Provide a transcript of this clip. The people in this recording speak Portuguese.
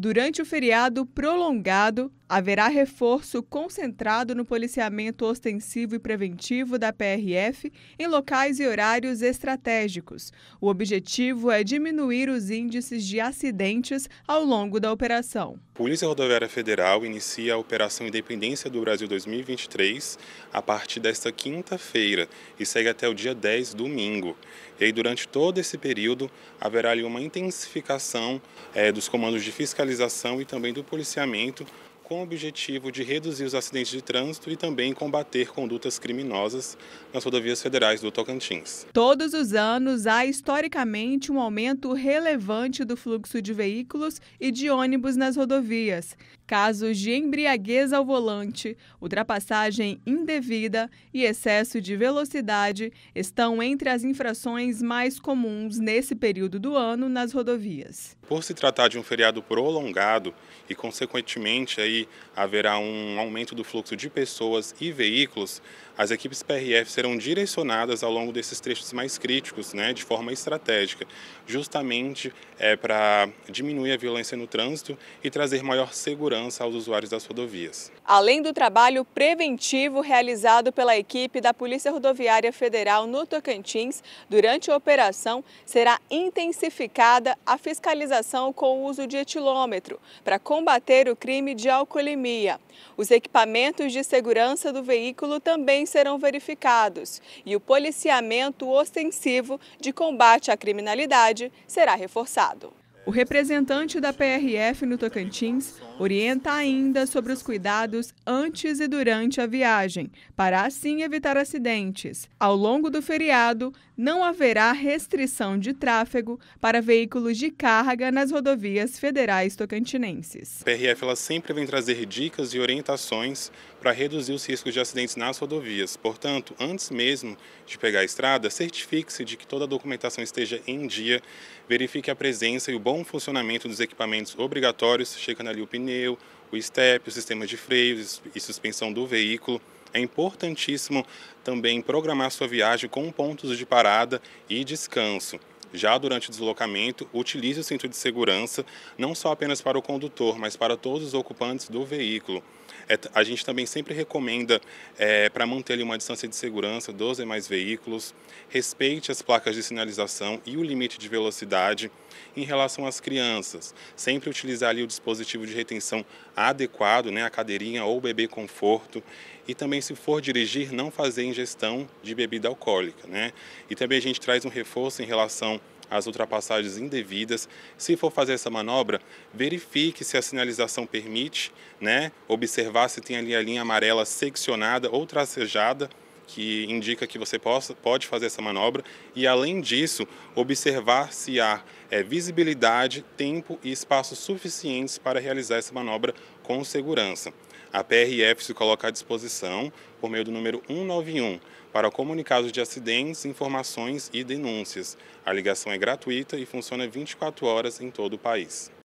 Durante o feriado prolongado, haverá reforço concentrado no policiamento ostensivo e preventivo da PRF em locais e horários estratégicos. O objetivo é diminuir os índices de acidentes ao longo da operação. Polícia Rodoviária Federal inicia a Operação Independência do Brasil 2023 a partir desta quinta-feira e segue até o dia 10, domingo. E durante todo esse período, haverá uma intensificação é, dos comandos de fiscalização fiscalização e também do policiamento com o objetivo de reduzir os acidentes de trânsito e também combater condutas criminosas nas rodovias federais do Tocantins. Todos os anos há historicamente um aumento relevante do fluxo de veículos e de ônibus nas rodovias casos de embriaguez ao volante, ultrapassagem indevida e excesso de velocidade estão entre as infrações mais comuns nesse período do ano nas rodovias. Por se tratar de um feriado prolongado e, consequentemente, aí haverá um aumento do fluxo de pessoas e veículos, as equipes PRF serão direcionadas ao longo desses trechos mais críticos, né, de forma estratégica, justamente é, eh, para diminuir a violência no trânsito e trazer maior segurança segurança aos usuários das rodovias. Além do trabalho preventivo realizado pela equipe da Polícia Rodoviária Federal no Tocantins, durante a operação será intensificada a fiscalização com o uso de etilômetro para combater o crime de alcoolemia. Os equipamentos de segurança do veículo também serão verificados e o policiamento ostensivo de combate à criminalidade será reforçado. O representante da PRF no Tocantins orienta ainda sobre os cuidados antes e durante a viagem, para assim evitar acidentes. Ao longo do feriado, não haverá restrição de tráfego para veículos de carga nas rodovias federais tocantinenses. A PRF ela sempre vem trazer dicas e orientações para reduzir os riscos de acidentes nas rodovias. Portanto, antes mesmo de pegar a estrada, certifique-se de que toda a documentação esteja em dia, verifique a presença e o bom bom funcionamento dos equipamentos obrigatórios, checando ali o pneu, o step, o sistema de freios e suspensão do veículo. É importantíssimo também programar sua viagem com pontos de parada e descanso. Já durante o deslocamento, utilize o cinto de segurança não só apenas para o condutor, mas para todos os ocupantes do veículo. É, a gente também sempre recomenda é, para manter uma distância de segurança dos demais veículos, respeite as placas de sinalização e o limite de velocidade em relação às crianças. Sempre utilizar ali o dispositivo de retenção adequado, né, a cadeirinha ou o bebê conforto e também se for dirigir não fazer ingestão de bebida alcoólica, né? E também a gente traz um reforço em relação às ultrapassagens indevidas. Se for fazer essa manobra, verifique se a sinalização permite, né? Observar se tem ali a linha amarela seccionada ou tracejada que indica que você possa, pode fazer essa manobra e, além disso, observar se há é, visibilidade, tempo e espaço suficientes para realizar essa manobra com segurança. A PRF se coloca à disposição por meio do número 191 para comunicados de acidentes, informações e denúncias. A ligação é gratuita e funciona 24 horas em todo o país.